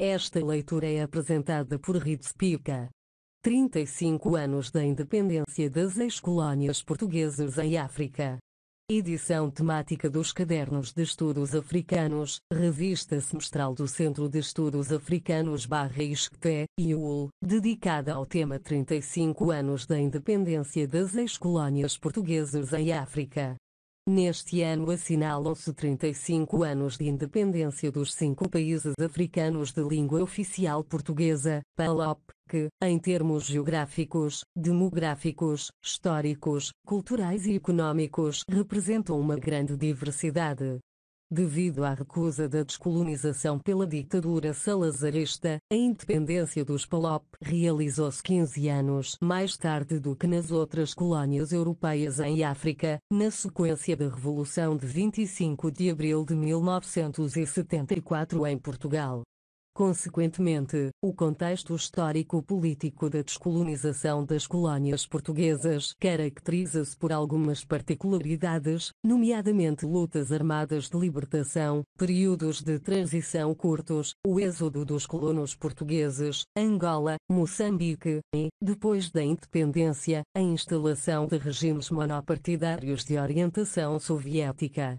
Esta leitura é apresentada por Ritz Pica. 35 anos da independência das ex-colónias portuguesas em África. Edição temática dos Cadernos de Estudos Africanos, revista semestral do Centro de Estudos Africanos barra ISCTE, IUL, dedicada ao tema 35 anos da independência das ex-colónias portuguesas em África. Neste ano assinalam-se 35 anos de independência dos cinco países africanos de língua oficial portuguesa, PALOP, que, em termos geográficos, demográficos, históricos, culturais e econômicos, representam uma grande diversidade. Devido à recusa da descolonização pela ditadura salazarista, a independência dos PALOP realizou-se 15 anos mais tarde do que nas outras colónias europeias em África, na sequência da Revolução de 25 de Abril de 1974 em Portugal. Consequentemente, o contexto histórico-político da descolonização das colônias portuguesas caracteriza-se por algumas particularidades, nomeadamente lutas armadas de libertação, períodos de transição curtos, o êxodo dos colonos portugueses, Angola, Moçambique e, depois da independência, a instalação de regimes monopartidários de orientação soviética.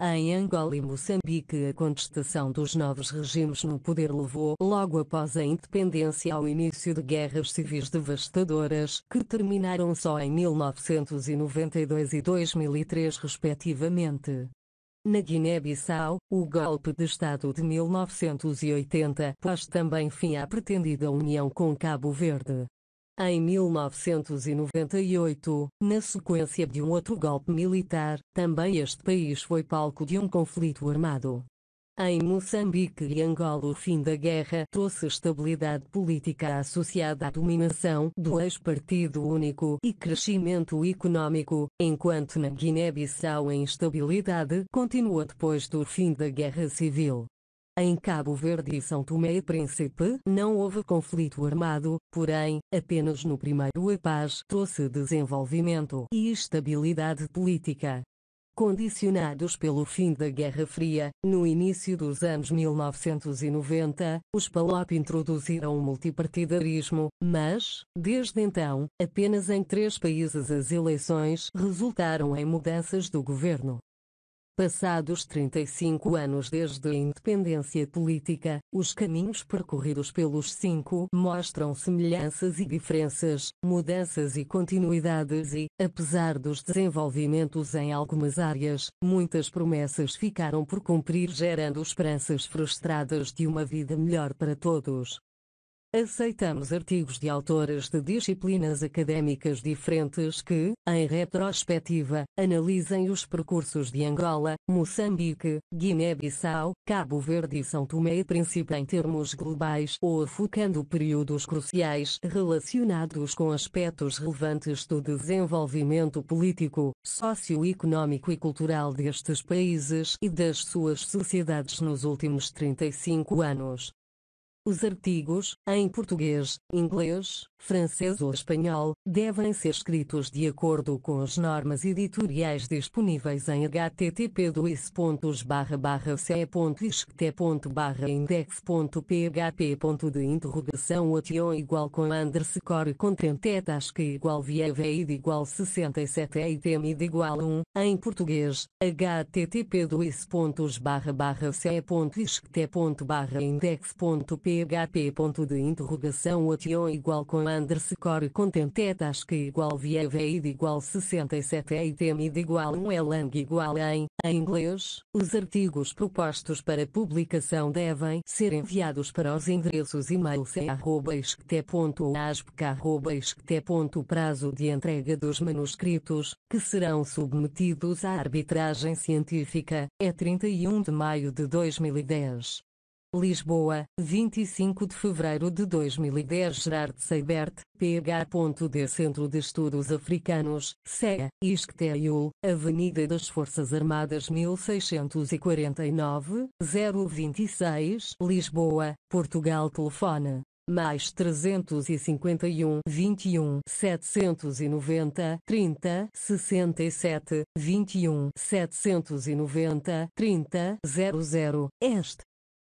Em Angola e Moçambique, a contestação dos novos regimes no poder levou, logo após a independência, ao início de guerras civis devastadoras, que terminaram só em 1992 e 2003, respectivamente. Na Guiné-Bissau, o golpe de Estado de 1980 pôs também fim à pretendida união com Cabo Verde. Em 1998, na sequência de um outro golpe militar, também este país foi palco de um conflito armado. Em Moçambique e Angola, o fim da guerra trouxe estabilidade política associada à dominação do ex-Partido Único e crescimento econômico, enquanto na Guiné-Bissau a instabilidade continua depois do fim da guerra civil. Em Cabo Verde e São Tomé e Príncipe não houve conflito armado, porém, apenas no primeiro a paz trouxe desenvolvimento e estabilidade política. Condicionados pelo fim da Guerra Fria, no início dos anos 1990, os PALOP introduziram o multipartidarismo, mas, desde então, apenas em três países as eleições resultaram em mudanças do governo. Passados 35 anos desde a independência política, os caminhos percorridos pelos cinco mostram semelhanças e diferenças, mudanças e continuidades e, apesar dos desenvolvimentos em algumas áreas, muitas promessas ficaram por cumprir gerando esperanças frustradas de uma vida melhor para todos. Aceitamos artigos de autores de disciplinas académicas diferentes que, em retrospectiva, analisem os percursos de Angola, Moçambique, Guiné-Bissau, Cabo Verde e São Tomé e Príncipe em termos globais ou focando períodos cruciais relacionados com aspectos relevantes do desenvolvimento político, socioeconómico e cultural destes países e das suas sociedades nos últimos 35 anos. Os artigos, em português, inglês, francês ou espanhol, devem ser escritos de acordo com as normas editoriais disponíveis em http://ce.iscte.index.php. de interrogação o tion igual com underscore content etasca igual via vieveid igual 67 item id igual 1, em português, http://ce.iscte.index.php php de interrogação otion igual com underscore content task igual vievade igual 67 é item id igual 1 elang é igual em, em inglês, os artigos propostos para publicação devem ser enviados para os endereços e-mail prazo de entrega dos manuscritos, que serão submetidos à arbitragem científica, é 31 de maio de 2010. Lisboa, 25 de fevereiro de 2010 Gerard Seibert, PH.D. Centro de Estudos Africanos, CEA, Iscteu, Avenida das Forças Armadas 1649, 026, Lisboa, Portugal Telefone mais 351 21 790 30 67 21 790 30 00 Este